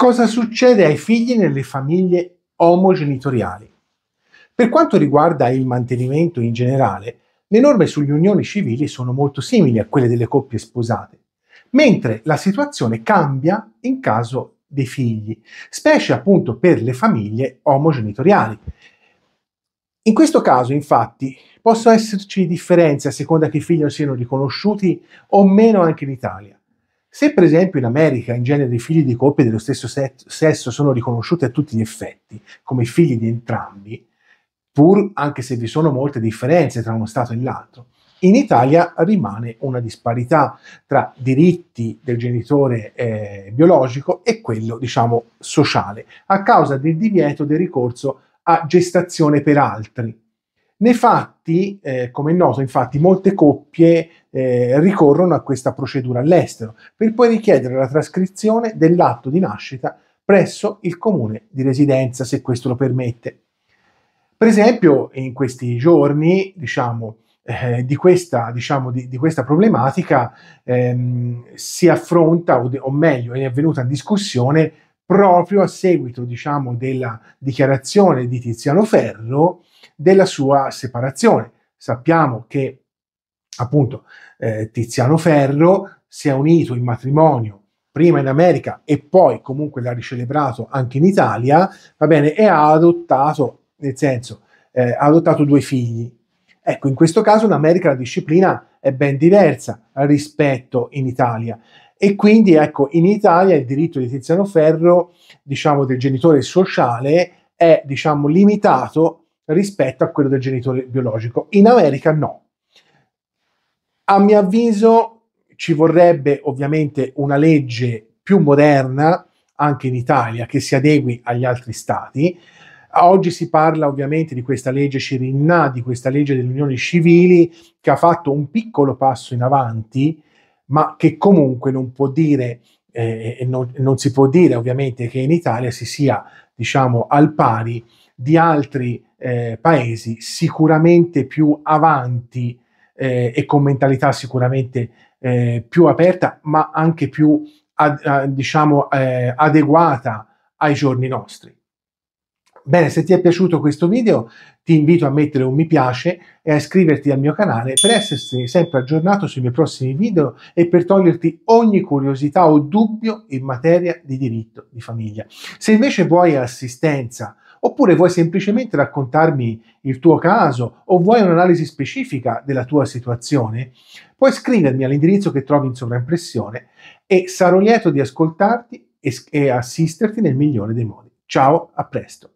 Cosa succede ai figli nelle famiglie omogenitoriali? Per quanto riguarda il mantenimento in generale, le norme sugli unioni civili sono molto simili a quelle delle coppie sposate, mentre la situazione cambia in caso dei figli, specie appunto per le famiglie omogenitoriali. In questo caso, infatti, possono esserci differenze a seconda che i figli siano riconosciuti o meno anche in Italia. Se per esempio in America in genere i figli di coppie dello stesso sesso sono riconosciuti a tutti gli effetti come figli di entrambi, pur anche se vi sono molte differenze tra uno Stato e l'altro, in Italia rimane una disparità tra diritti del genitore eh, biologico e quello, diciamo, sociale, a causa del divieto del ricorso a gestazione per altri, nei fatti, eh, come è noto, infatti, molte coppie eh, ricorrono a questa procedura all'estero per poi richiedere la trascrizione dell'atto di nascita presso il comune di residenza, se questo lo permette. Per esempio, in questi giorni, diciamo, eh, di, questa, diciamo, di, di, questa, problematica ehm, si affronta, o, de, o, meglio, è avvenuta discussione proprio a seguito diciamo, della dichiarazione di Tiziano Ferro della sua separazione. Sappiamo che appunto eh, Tiziano Ferro si è unito in matrimonio prima in America e poi comunque l'ha ricelebrato anche in Italia, va bene, e ha adottato, nel senso, eh, ha adottato due figli. Ecco, in questo caso in America la disciplina è ben diversa rispetto in Italia. E quindi, ecco, in Italia il diritto di Tiziano Ferro, diciamo, del genitore sociale è, diciamo, limitato rispetto a quello del genitore biologico. In America no. A mio avviso ci vorrebbe ovviamente una legge più moderna anche in Italia che si adegui agli altri stati. Oggi si parla ovviamente di questa legge Cirinna, di questa legge delle unioni civili che ha fatto un piccolo passo in avanti, ma che comunque non può dire eh, non, non, si può dire ovviamente che in Italia si sia diciamo al pari di altri eh, paesi sicuramente più avanti eh, e con mentalità sicuramente eh, più aperta, ma anche più ad, a, diciamo, eh, adeguata ai giorni nostri. Bene, se ti è piaciuto questo video ti invito a mettere un mi piace e a iscriverti al mio canale per esserti sempre aggiornato sui miei prossimi video e per toglierti ogni curiosità o dubbio in materia di diritto di famiglia. Se invece vuoi assistenza oppure vuoi semplicemente raccontarmi il tuo caso o vuoi un'analisi specifica della tua situazione, puoi scrivermi all'indirizzo che trovi in sovraimpressione e sarò lieto di ascoltarti e, e assisterti nel migliore dei modi. Ciao, a presto.